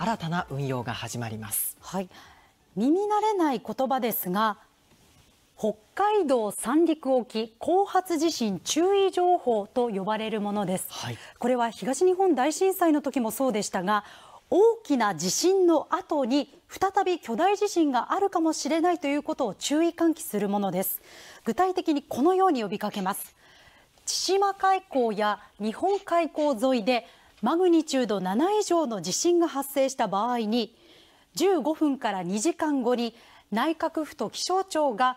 新たな運用が始まります、はい、耳慣れない言葉ですが北海道三陸沖後発地震注意情報と呼ばれるものです、はい、これは東日本大震災の時もそうでしたが大きな地震の後に再び巨大地震があるかもしれないということを注意喚起するものです具体的にこのように呼びかけます千島海溝や日本海溝沿いでマグニチュード7以上の地震が発生した場合に15分から2時間後に内閣府と気象庁が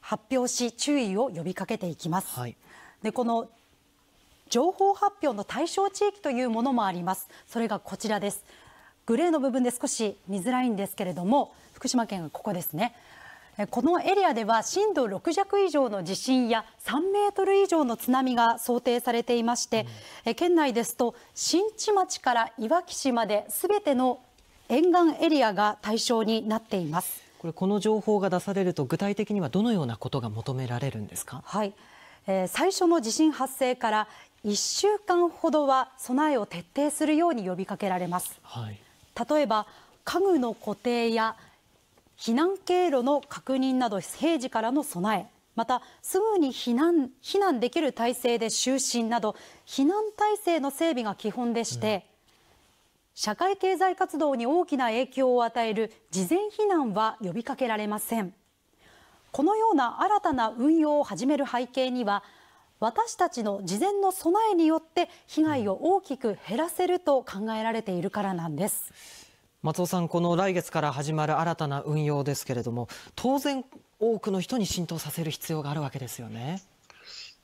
発表し注意を呼びかけていきます。はい、でこの情報発表の対象地域というものもあります。それがこちらです。グレーの部分で少し見づらいんですけれども、福島県はここですね。このエリアでは震度6弱以上の地震や3メートル以上の津波が想定されていまして、うん、県内ですと新地町からいわき市まですべての沿岸エリアが対象になっています。これこの情報が出されると具体的にはどのようなことが求められるんですか。はい、えー、最初の地震発生から1週間ほどは備えを徹底するように呼びかけられます。はい、例えば家具の固定や避難経路の確認など平時からの備えまたすぐに避難避難できる体制で就寝など避難体制の整備が基本でして、うん、社会経済活動に大きな影響を与える事前避難は呼びかけられませんこのような新たな運用を始める背景には私たちの事前の備えによって被害を大きく減らせると考えられているからなんです。松尾さん、この来月から始まる新たな運用ですけれども、当然、多くの人に浸透させる必要があるわけですよね。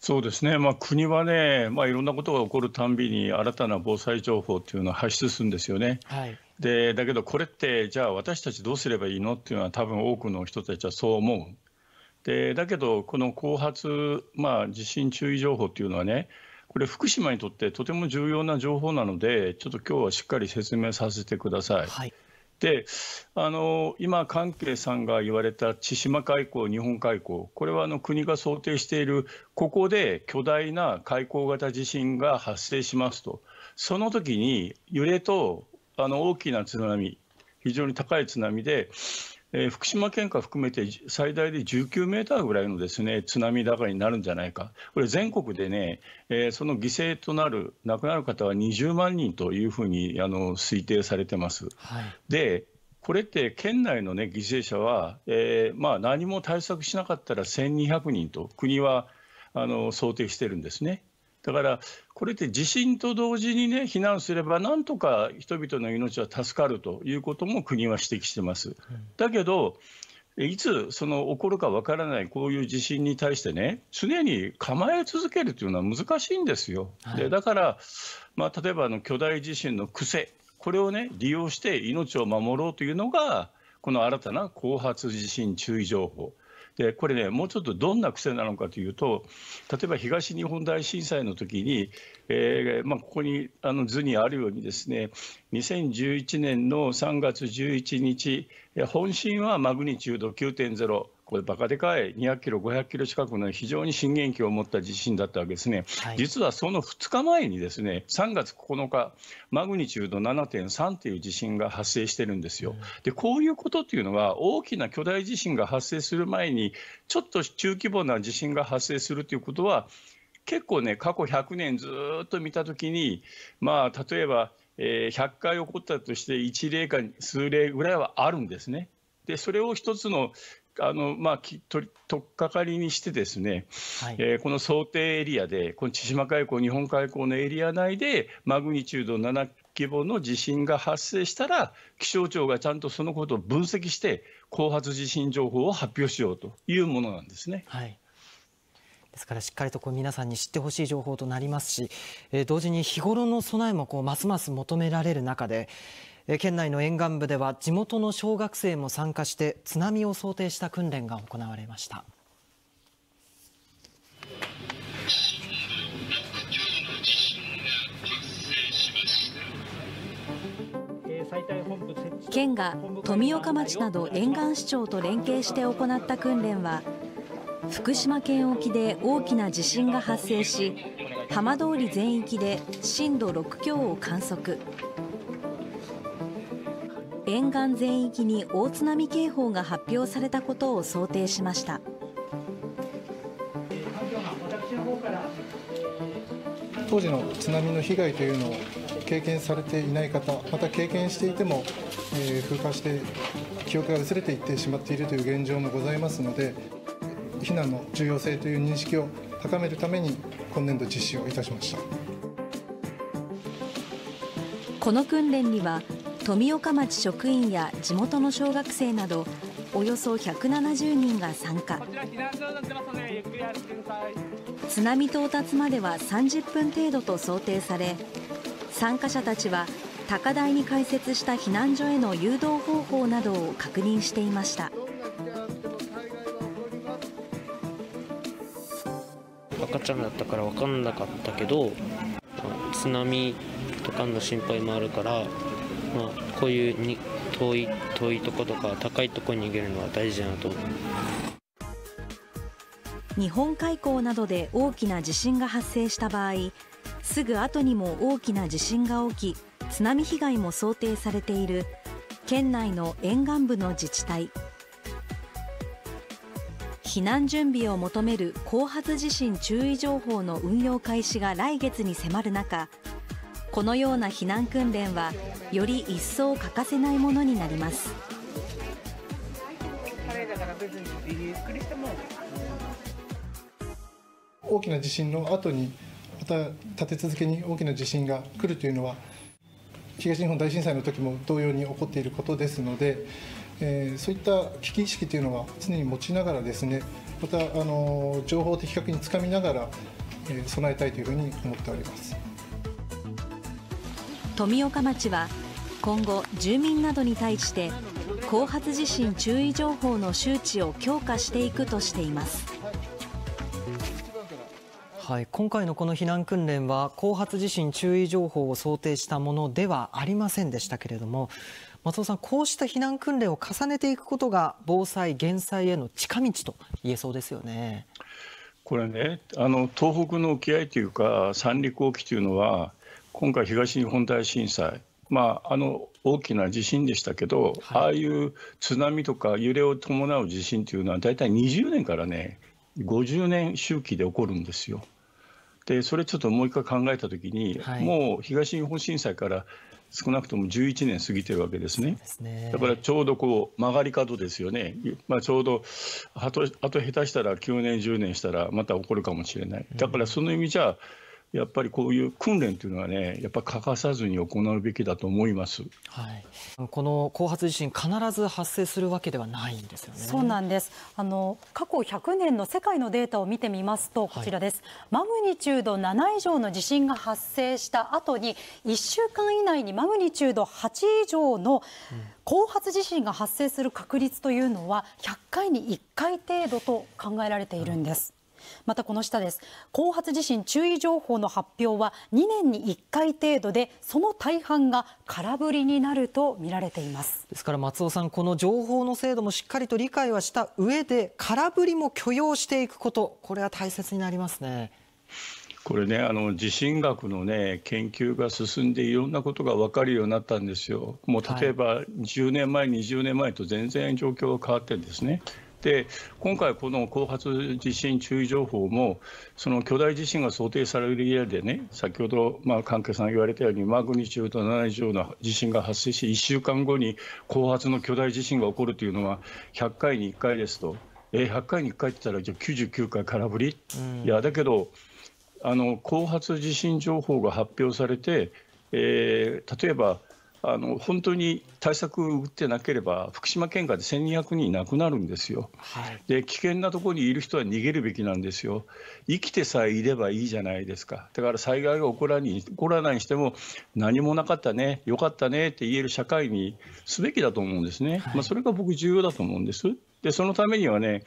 そうですね、まあ、国はね、まあ、いろんなことが起こるたんびに、新たな防災情報というのを発出するんですよね。はい、でだけど、これって、じゃあ、私たちどうすればいいのっていうのは、多分多くの人たちはそう思う。でだけど、この後発、まあ、地震注意情報っていうのはね、これ、福島にとってとても重要な情報なので、ちょっと今日はしっかり説明させてください。はい、であの今、関係さんが言われた千島海溝、日本海溝、これはあの国が想定している、ここで巨大な海溝型地震が発生しますと、その時に揺れとあの大きな津波、非常に高い津波で、福島県下含めて最大で19メーターぐらいのですね津波高になるんじゃないか、これ、全国でね、その犠牲となる、亡くなる方は20万人というふうにあの推定されてます。はい、でこれって県内の、ね、犠牲者は、えーまあ、何も対策しなかったら1200人と国はあの想定してるんですね。だから、これって地震と同時にね、避難すれば、なんとか人々の命は助かるということも国は指摘してます。だけど、いつその起こるかわからないこういう地震に対してね、常に構え続けるというのは難しいんですよ。でだから、まあ、例えばあの巨大地震の癖、これをね、利用して命を守ろうというのが、この新たな後発地震注意情報。でこれね、もうちょっとどんな癖なのかというと、例えば東日本大震災の時に、えー、まあ、ここにあの図にあるように、ですね2011年の3月11日、本震はマグニチュード9.0。これ、でかい200キロ、500キロ近くの非常に震源域を持った地震だったわけですね、はい、実はその2日前に、ですね3月9日、マグニチュード7.3という地震が発生してるんですよ。でこういうことというのは、大きな巨大地震が発生する前に、ちょっと中規模な地震が発生するということは、結構ね、過去100年ずっと見たときに、まあ、例えば、100回起こったとして、1例か数例ぐらいはあるんですね。でそれを一つのあのまあ、き取っかかりにしてですね、はい、えー、この想定エリアでこの千島海溝日本海溝のエリア内でマグニチュード7規模の地震が発生したら気象庁がちゃんとそのことを分析して後発地震情報を発表しようというものなんですね。はいですからしっかりとこう皆さんに知ってほしい情報となりますし、えー、同時に日頃の備えもこうますます求められる中で、県内の沿岸部では地元の小学生も参加して津波を想定した訓練が行われました県が富岡町など沿岸市長と連携して行った訓練は福島県沖で大きな地震が発生し浜通り全域で震度6強を観測。沿岸全域に大津波警報が発表されたことを想定しました当時の津波の被害というのを経験されていない方また経験していても、えー、風化して記憶が薄れていってしまっているという現状もございますので避難の重要性という認識を高めるために今年度実施をいたしましたこの訓練には富岡町職員や地元の小学生などおよそ170人が参加津波到達までは30分程度と想定され参加者たちは高台に開設した避難所への誘導方法などを確認していました赤ちゃんだったから分かんなかったけど津波とかの心配もあるからまあ、こういうに遠い遠いとことか高いとこに逃げるのは大事だなと日本海溝などで大きな地震が発生した場合すぐ後にも大きな地震が起き津波被害も想定されている県内の沿岸部の自治体避難準備を求める後発地震注意情報の運用開始が来月に迫る中このような避難訓練はより一層欠かせないものになります大きな地震の後にまた立て続けに大きな地震が来るというのは東日本大震災の時も同様に起こっていることですので、えー、そういった危機意識というのは常に持ちながらですねまたあの情報を的確につかみながら、えー、備えたいというふうに思っております。富岡町は今後住民などに対して後発地震注意情報の周知を強化していくとしています。はい、今回のこの避難訓練は後発地震注意情報を想定したものではありませんでしたけれども松尾さんこうした避難訓練を重ねていくことが防災減災への近道と言えそうですよね。これねあの東北の沖合というか三陸沖というのは今回、東日本大震災、まあ、あの大きな地震でしたけど、はい、ああいう津波とか揺れを伴う地震というのは、大体20年からね、50年周期で起こるんですよ。でそれちょっともう一回考えたときに、はい、もう東日本震災から少なくとも11年過ぎてるわけですね。すねだからちょうどこう曲がり角ですよね、まあ、ちょうどあとあと下手したら9年、10年したらまた起こるかもしれない。だからその意味じゃ、うんやっぱりこういう訓練というのはね、やっぱ欠かさずに行うべきだと思います。はい。この後発地震必ず発生するわけではないんですよね。そうなんです。あの過去100年の世界のデータを見てみますとこちらです。はい、マグニチュード7以上の地震が発生した後に1週間以内にマグニチュード8以上の後発地震が発生する確率というのは100回に1回程度と考えられているんです。うんまたこの下です。後発地震注意情報の発表は2年に1回程度で、その大半が空振りになると見られています。ですから松尾さん、この情報の制度もしっかりと理解はした上で、空振りも許容していくこと、これは大切になりますね。これねあの地震学のね研究が進んでいろんなことが分かるようになったんですよ。もう例えば10年前、はい、20年前と全然状況が変わってんですねで今回、この後発地震注意情報もその巨大地震が想定されるエリアでね先ほどまあ関係さんが言われたようにマグニチュード7以上の地震が発生し1週間後に後発の巨大地震が起こるというのは100回に1回ですとえー、100回に1回って言ったらじゃあ99回空振り、うん、いやだけどあの後発地震情報が発表されて、えー、例えばあの本当に対策を打ってなければ、福島県下で1200人亡くなるんですよ、はいで、危険なところにいる人は逃げるべきなんですよ、生きてさえいればいいじゃないですか、だから災害が起こらに起こらないにしても、何もなかったね、よかったねって言える社会にすべきだと思うんですね、まあ、それが僕、重要だと思うんです。でそのためにはね、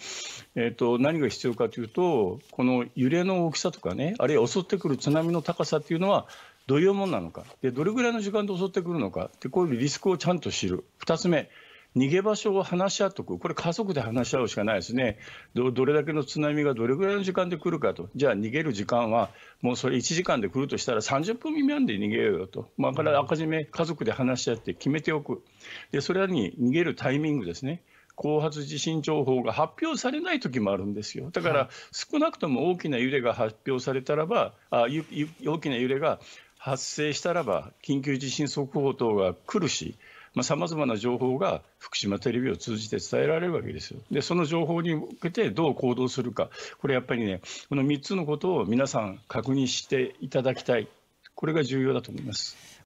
えーと、と何が必要かというと、この揺れの大きさとかね、あるいは襲ってくる津波の高さというのは、どういうものなのかで、どれぐらいの時間で襲ってくるのかで、こういうリスクをちゃんと知る、2つ目、逃げ場所を話し合っておく、これ、家族で話し合うしかないですねど、どれだけの津波がどれぐらいの時間で来るかと、じゃあ逃げる時間は、もうそれ1時間で来るとしたら、30分未満で逃げようよと、まあ、からあかじめ家族で話し合って決めておく、でそれに逃げるタイミングですね。後発地震情報が発表されない時もあるんですよ。だから少なくとも大きな揺れが発表されたらば、あ大きな揺れが発生したらば緊急地震速報等が来るしさまざ、まな情報が福島テレビを通じて伝えられるわけですよ。でその情報に向けてどう行動するかこれやっぱりねこの3つのことを皆さん確認していただきたいこれが重要だと思います。